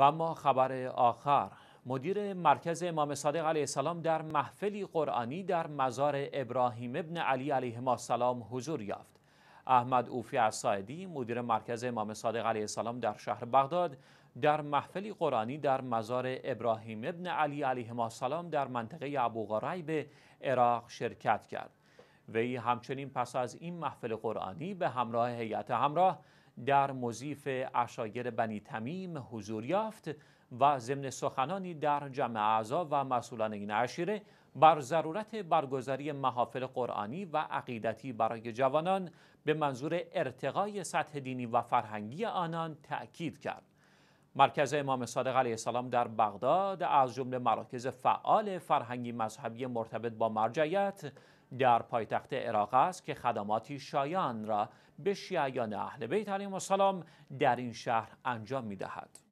و اما خبر آخر مدیر مرکز امام صادق علیه السلام در محفلی قرآنی در مزار ابراهیم ابن علی علیه السلام حضور یافت احمد اوفی الساعدی مدیر مرکز امام صادق علیه السلام در شهر بغداد در محفلی قرآنی در مزار ابراهیم ابن علی علیه السلام در منطقه به عراق شرکت کرد وی همچنین پس از این محفل قرآنی به همراه هیئت همراه در مضیف اشایر بنی تمیم حضور یافت و ضمن سخنانی در جمع اعضا و مسئولان این عشیره بر ضرورت برگزاری محافل قرآنی و عقیدتی برای جوانان به منظور ارتقای سطح دینی و فرهنگی آنان تأکید کرد. مرکز امام صادق علیه السلام در بغداد از جمله مراکز فعال فرهنگی مذهبی مرتبط با مرجعیت در پایتخت عراق است که خدماتی شایان را به شیعیان اهل بیت علیهم السلام در این شهر انجام می دهد.